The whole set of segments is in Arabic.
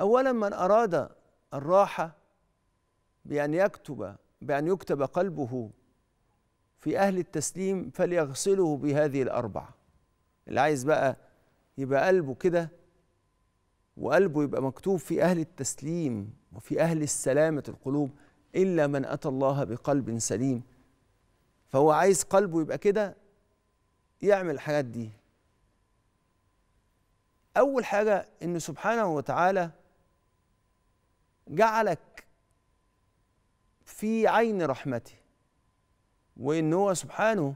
اولا من اراد الراحه بان يكتب بان يكتب قلبه في اهل التسليم فليغسله بهذه الاربعه اللي عايز بقى يبقى قلبه كده وقلبه يبقى مكتوب في اهل التسليم وفي اهل السلامه القلوب الا من اتى الله بقلب سليم فهو عايز قلبه يبقى كده يعمل الحاجات دي اول حاجه ان سبحانه وتعالى جعلك في عين رحمته وان هو سبحانه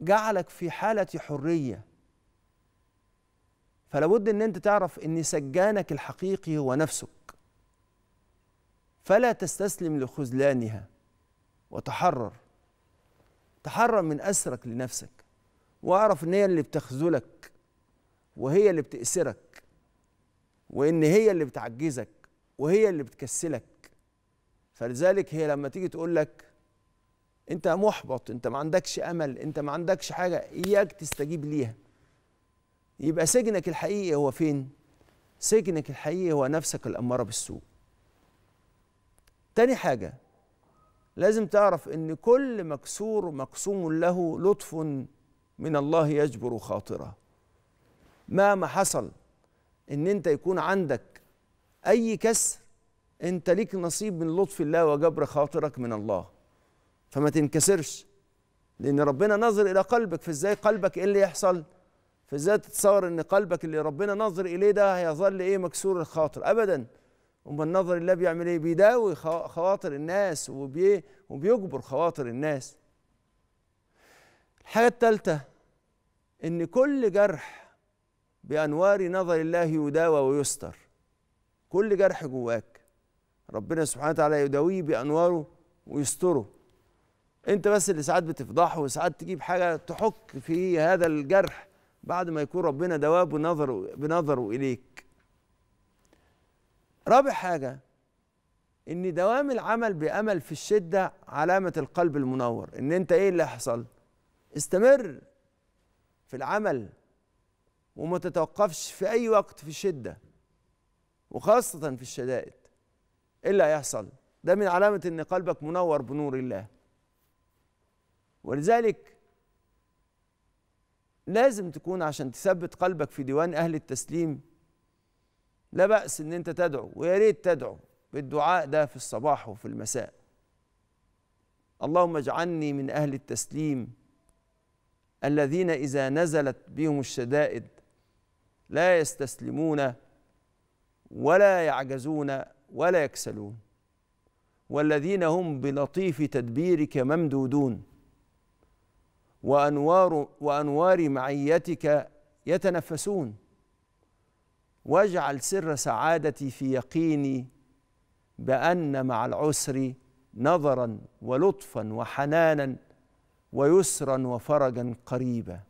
جعلك في حاله حريه فلابد ان انت تعرف ان سجانك الحقيقي هو نفسك فلا تستسلم لخذلانها وتحرر تحرر من اسرك لنفسك واعرف ان هي اللي بتخذلك وهي اللي بتاسرك وان هي اللي بتعجزك وهي اللي بتكسلك فلذلك هي لما تيجي تقول لك انت محبط انت ما عندكش امل انت ما عندكش حاجه اياك تستجيب ليها يبقى سجنك الحقيقي هو فين سجنك الحقيقي هو نفسك الاماره بالسوء تاني حاجه لازم تعرف ان كل مكسور مقسوم له لطف من الله يجبر خاطره مهما حصل ان انت يكون عندك اي كسر انت ليك نصيب من لطف الله وجبر خاطرك من الله فما تنكسرش لان ربنا نظر الى قلبك فازاي قلبك ايه اللي يحصل فازاي تتصور ان قلبك اللي ربنا نظر اليه ده هيظل ايه مكسور الخاطر ابدا امال النظر الله بيعمل ايه بيداوي خواطر الناس وبي وبيجبر خواطر الناس الحاجه الثالثه ان كل جرح بأنوار نظر الله يداوى ويستر كل جرح جواك ربنا سبحانه وتعالى يداويه بأنواره ويستره انت بس اللي ساعات بتفضحه وساعات تجيب حاجة تحك في هذا الجرح بعد ما يكون ربنا دواه بنظره بنظره إليك رابع حاجة ان دوام العمل بامل في الشده علامه القلب المنور ان انت ايه اللي هيحصل استمر في العمل وما تتوقفش في أي وقت في الشدة وخاصة في الشدائد إيه اللي هيحصل؟ ده من علامة إن قلبك منور بنور الله ولذلك لازم تكون عشان تثبت قلبك في ديوان أهل التسليم لا بأس إن أنت تدعو ويا ريت تدعو بالدعاء ده في الصباح وفي المساء اللهم اجعلني من أهل التسليم الذين إذا نزلت بهم الشدائد لا يستسلمون ولا يعجزون ولا يكسلون والذين هم بلطيف تدبيرك ممدودون وأنوار وأنوار معيتك يتنفسون واجعل سر سعادتي في يقيني بأن مع العسر نظرا ولطفا وحنانا ويسرا وفرجا قريبا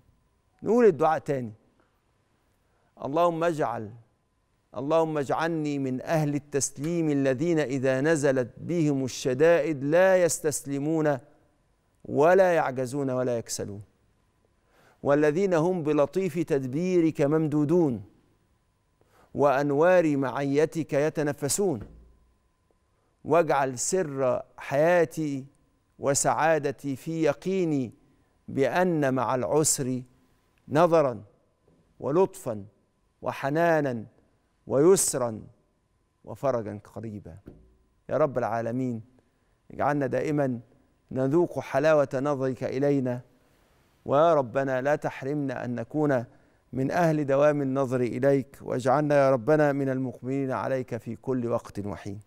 نقول الدعاء تاني اللهم اجعل اللهم اجعلني من اهل التسليم الذين اذا نزلت بهم الشدائد لا يستسلمون ولا يعجزون ولا يكسلون والذين هم بلطيف تدبيرك ممدودون وانوار معيتك يتنفسون واجعل سر حياتي وسعادتي في يقيني بان مع العسر نظرا ولطفا وحنانا ويسرا وفرجا قريبا يا رب العالمين اجعلنا دائما نذوق حلاوه نظرك الينا ويا ربنا لا تحرمنا ان نكون من اهل دوام النظر اليك واجعلنا يا ربنا من المقبلين عليك في كل وقت وحين